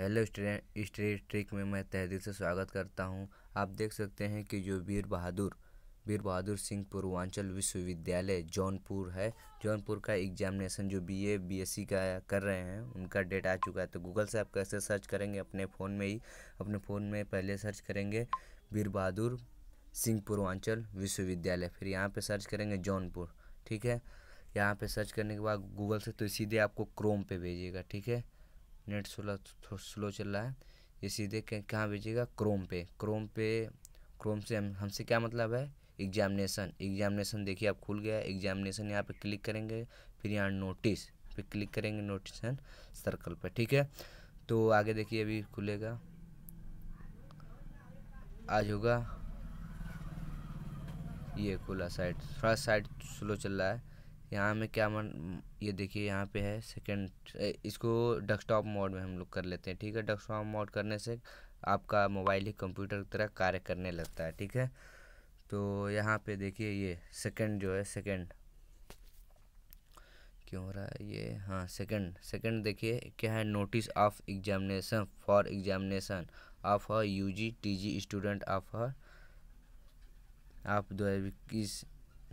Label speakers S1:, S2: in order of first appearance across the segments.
S1: hello street trick में मैं तहदिल से स्वागत करता हूं आप देख सकते हैं कि जो वीर बहादुर वीर बहादुर सिंह पूर्वांचल विश्वविद्यालय जौनपुर है जौनपुर का एग्जामिनेशन जो बीए बीएससी का कर रहे हैं उनका डेट आ चुका है तो गूगल से आप कैसे सर्च करेंगे अपने फ़ोन में ही अपने फ़ोन में पहले सर्च करेंगे वीर बहादुर सिंह पूर्वांचल विश्वविद्यालय फिर यहाँ पर सर्च करेंगे जौनपुर ठीक है यहाँ पर सर्च करने के बाद गूगल से तो सीधे आपको क्रोम पर भेजिएगा ठीक है नेट स्लो स्लो चल रहा है ये सीधे कहाँ भेजिएगा क्रोम पे क्रोम पे क्रोम से हम हमसे क्या मतलब है एग्जामिनेशन एग्जामिनेशन देखिए आप खुल गया एग्जामिनेशन यहाँ पे क्लिक करेंगे फिर यहाँ नोटिस पे क्लिक करेंगे नोटिस एंड सर्कल पे ठीक है तो आगे देखिए अभी खुलेगा आज होगा ये खुला साइड थोड़ा साइड स्लो चल रहा है यहाँ में क्या मन ये देखिए यहाँ पे है सेकंड इसको डेस्कटॉप मोड में हम लोग कर लेते हैं ठीक है डेस्कटॉप मोड करने से आपका मोबाइल ही कंप्यूटर की तरह कार्य करने लगता है ठीक है तो यहाँ पे देखिए ये सेकंड जो है सेकंड क्यों हो रहा है ये हाँ सेकंड सेकंड देखिए क्या है notice of examination for examination of a U G student of a आप दो हज़ार इक्कीस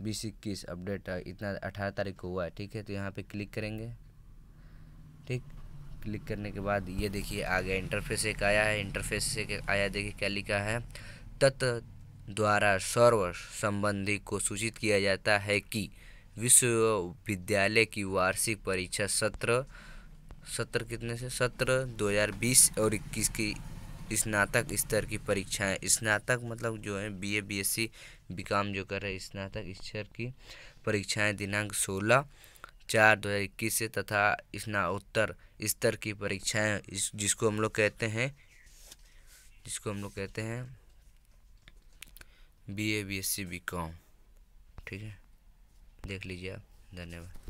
S1: बीस इक्कीस अपडेट इतना अठारह तारीख को हुआ है ठीक है तो यहाँ पे क्लिक करेंगे ठीक क्लिक करने के बाद ये देखिए आ गया इंटरफेस एक आया है इंटरफेस से आया देखिए क्या लिखा है तत् द्वारा सर्व संबंधी को सूचित किया जाता है कि विश्वविद्यालय की वार्षिक परीक्षा सत्र सत्र कितने से सत्र 2020 और 21 की स्नातक स्तर की परीक्षाएं स्नातक मतलब जो है बीए बीएससी बीकॉम जो कर रहे हैं स्नातक स्तर की परीक्षाएं दिनांक सोलह चार दो हज़ार इक्कीस से तथा स्नातोत्तर स्तर की परीक्षाएं जिसको हम लोग कहते हैं जिसको हम लोग कहते हैं B A B S C B com ठीक है देख लीजिए आप धन्यवाद